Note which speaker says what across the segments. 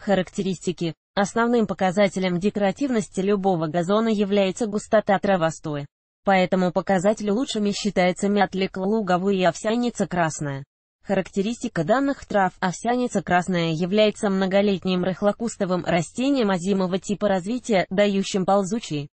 Speaker 1: Характеристики. Основным показателем декоративности любого газона является густота травостоя. Поэтому показатель лучшими считается мятлик луговый и овсяница красная. Характеристика данных трав овсяница красная является многолетним рыхлокустовым растением озимого типа развития, дающим ползучие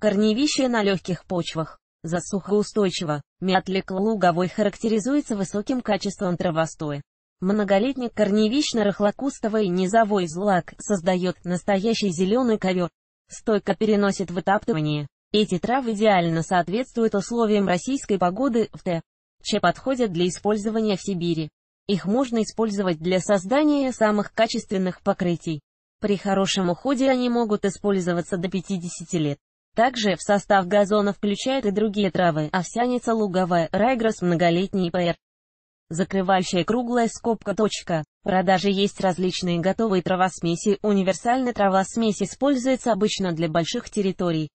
Speaker 1: корневища на легких почвах. Засухоустойчиво. Мятлик луговой характеризуется высоким качеством травостоя. Многолетний корневищно рыхлокустовый низовой злак создает настоящий зеленый ковер. Стойко переносит вытаптывание. Эти травы идеально соответствуют условиям российской погоды в Т. Ч подходят для использования в Сибири. Их можно использовать для создания самых качественных покрытий. При хорошем уходе они могут использоваться до 50 лет. Также в состав газона включают и другие травы, овсяница луговая, райгрос многолетний ПР. Закрывающая круглая скобка точка. В продаже есть различные готовые травосмеси. Универсальная травосмесь используется обычно для больших территорий.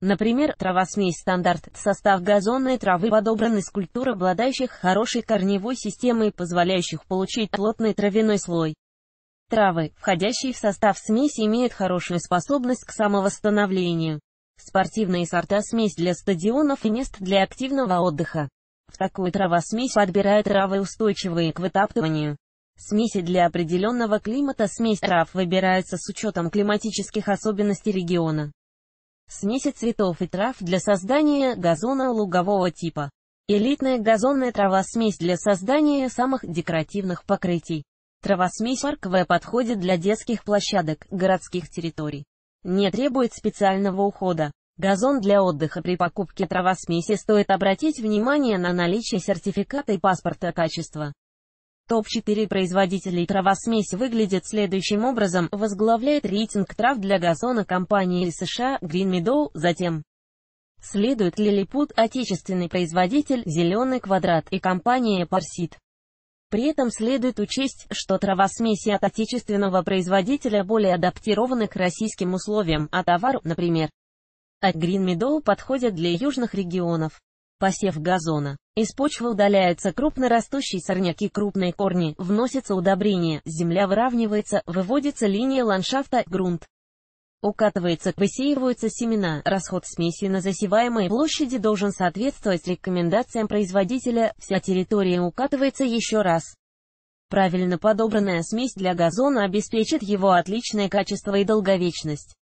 Speaker 1: Например, травосмесь стандарт, состав газонной травы подобран из культур, обладающих хорошей корневой системой, позволяющих получить плотный травяной слой. Травы, входящие в состав смеси, имеют хорошую способность к самовосстановлению. Спортивные сорта смесь для стадионов и мест для активного отдыха такую травосмесь подбирает травы устойчивые к вытаптыванию. Смеси для определенного климата смесь трав выбирается с учетом климатических особенностей региона. Смеси цветов и трав для создания газона лугового типа. Элитная газонная травосмесь для создания самых декоративных покрытий. Травосмесь парковая подходит для детских площадок, городских территорий. Не требует специального ухода. Газон для отдыха при покупке травосмеси стоит обратить внимание на наличие сертификата и паспорта качества. Топ-4 производителей травосмеси выглядят следующим образом, возглавляет рейтинг трав для газона компании из США Green Meadow, затем следует Лилипут, отечественный производитель «Зеленый квадрат» и компания Парсит. При этом следует учесть, что травосмеси от отечественного производителя более адаптированы к российским условиям, а товар, например, а От Green Meadow подходят для южных регионов. Посев газона. Из почвы удаляется крупнорастущий сорняки и крупные корни, вносится удобрение, земля выравнивается, выводится линия ландшафта, грунт. Укатывается, высеиваются семена, расход смеси на засеваемой площади должен соответствовать рекомендациям производителя, вся территория укатывается еще раз. Правильно подобранная смесь для газона обеспечит его отличное качество и долговечность.